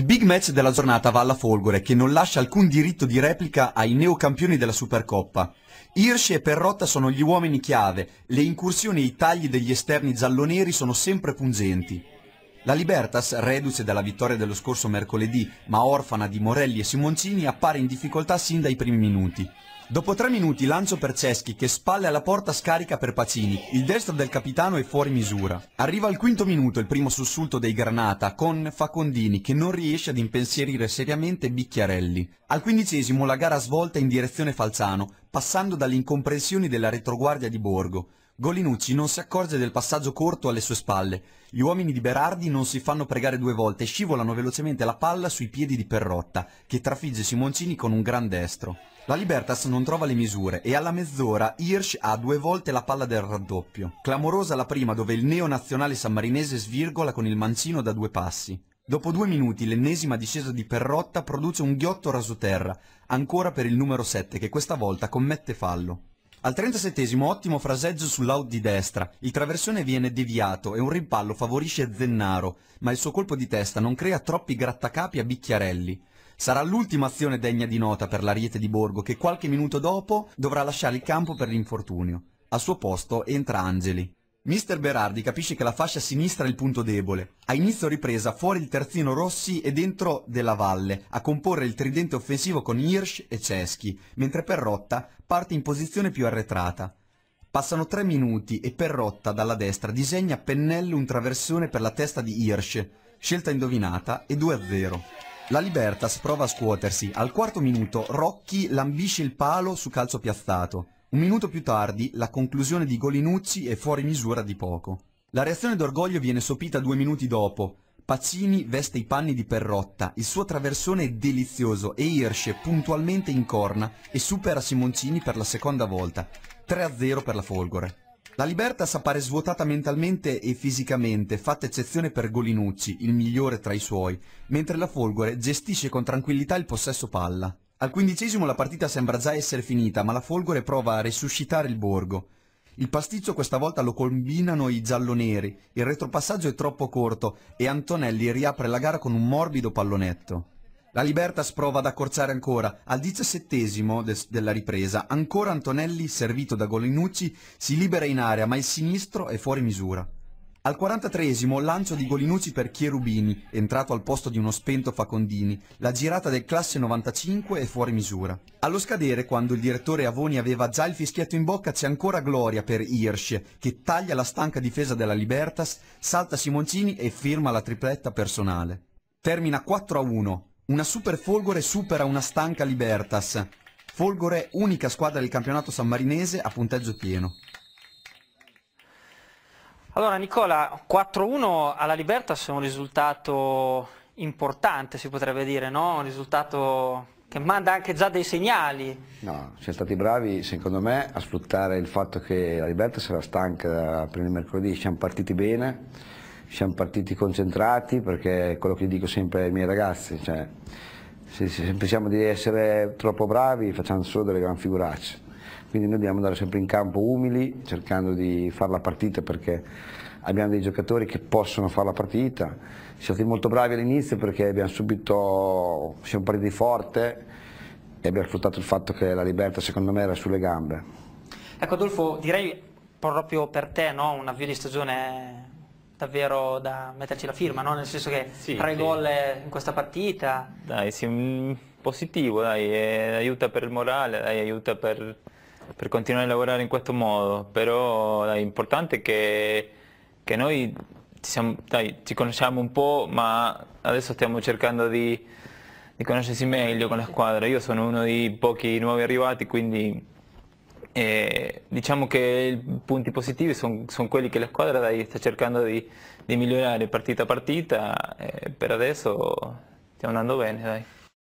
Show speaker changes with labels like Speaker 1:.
Speaker 1: Il big match della giornata va alla Folgore, che non lascia alcun diritto di replica ai neocampioni della Supercoppa. Hirschi e Perrotta sono gli uomini chiave, le incursioni e i tagli degli esterni gialloneri sono sempre pungenti. La Libertas, reduce dalla vittoria dello scorso mercoledì, ma orfana di Morelli e Simoncini, appare in difficoltà sin dai primi minuti. Dopo tre minuti lancio per Ceschi che spalle alla porta scarica per Pacini, il destro del capitano è fuori misura. Arriva al quinto minuto il primo sussulto dei Granata con Facondini che non riesce ad impensierire seriamente Bicchiarelli. Al quindicesimo la gara svolta in direzione Falzano, passando dalle incomprensioni della retroguardia di Borgo. Golinucci non si accorge del passaggio corto alle sue spalle. Gli uomini di Berardi non si fanno pregare due volte e scivolano velocemente la palla sui piedi di Perrotta, che trafigge Simoncini con un gran destro. La Libertas non trova le misure e alla mezz'ora Hirsch ha due volte la palla del raddoppio. Clamorosa la prima dove il neonazionale sammarinese svirgola con il mancino da due passi. Dopo due minuti l'ennesima discesa di Perrotta produce un ghiotto rasoterra, ancora per il numero 7 che questa volta commette fallo. Al 37 ottimo fraseggio sull'out di destra, il traversone viene deviato e un rimpallo favorisce Zennaro, ma il suo colpo di testa non crea troppi grattacapi a Bicchiarelli. Sarà l'ultima azione degna di nota per l'ariete di Borgo che qualche minuto dopo dovrà lasciare il campo per l'infortunio. Al suo posto entra Angeli. Mister Berardi capisce che la fascia sinistra è il punto debole. Ha inizio ripresa fuori il terzino Rossi e dentro della Valle, a comporre il tridente offensivo con Hirsch e Ceschi, mentre Perrotta parte in posizione più arretrata. Passano tre minuti e Perrotta dalla destra disegna a pennello un traversone per la testa di Hirsch, scelta indovinata e 2-0. La Libertas prova a scuotersi, al quarto minuto Rocchi lambisce il palo su calcio piazzato. Un minuto più tardi, la conclusione di Golinucci è fuori misura di poco. La reazione d'orgoglio viene sopita due minuti dopo. Pacini veste i panni di Perrotta, il suo traversone è delizioso e Hirsche puntualmente in corna e supera Simoncini per la seconda volta. 3-0 per la Folgore. La Libertas appare svuotata mentalmente e fisicamente, fatta eccezione per Golinucci, il migliore tra i suoi, mentre la Folgore gestisce con tranquillità il possesso palla. Al quindicesimo la partita sembra già essere finita, ma la Folgore prova a resuscitare il borgo. Il pasticcio questa volta lo combinano i gialloneri, il retropassaggio è troppo corto e Antonelli riapre la gara con un morbido pallonetto. La Libertas prova ad accorciare ancora, al diciassettesimo de della ripresa, ancora Antonelli, servito da Golinucci, si libera in area ma il sinistro è fuori misura. Al 43esimo lancio di Golinucci per Chierubini, entrato al posto di uno spento Facondini, la girata del classe 95 è fuori misura. Allo scadere, quando il direttore Avoni aveva già il fischietto in bocca, c'è ancora gloria per Hirsch, che taglia la stanca difesa della Libertas, salta Simoncini e firma la tripletta personale. Termina 4 1. Una super Folgore supera una stanca Libertas. Folgore, unica squadra del campionato sammarinese a punteggio pieno.
Speaker 2: Allora Nicola, 4-1 alla Libertas è un risultato importante si potrebbe dire, no? un risultato che manda anche già dei segnali.
Speaker 3: No, siamo stati bravi secondo me a sfruttare il fatto che la Libertas era stanca prima di mercoledì, siamo partiti bene, siamo partiti concentrati perché è quello che dico sempre ai miei ragazzi, cioè, se, se pensiamo di essere troppo bravi facciamo solo delle gran figuracce quindi noi dobbiamo andare sempre in campo umili, cercando di fare la partita perché abbiamo dei giocatori che possono fare la partita. Siamo stati molto bravi all'inizio perché abbiamo subito, siamo partiti forte e abbiamo sfruttato il fatto che la libertà secondo me era sulle gambe.
Speaker 2: Ecco Adolfo, direi proprio per te no? un avvio di stagione davvero da metterci la firma, no? nel senso che sì, tre sì. gol in questa partita.
Speaker 4: Dai, sì, mm, positivo, dai, eh, aiuta per il morale, dai, aiuta per, per continuare a lavorare in questo modo, però è importante che, che noi ci, siamo, dai, ci, conosciamo un po', ma adesso stiamo cercando di, di, conoscersi meglio con la squadra. Io sono uno dei pochi nuovi arrivati, quindi eh, diciamo che i punti positivi sono son quelli che la squadra dai, sta cercando di, di, migliorare partita a partita, eh, per adesso stiamo andando bene. Dai.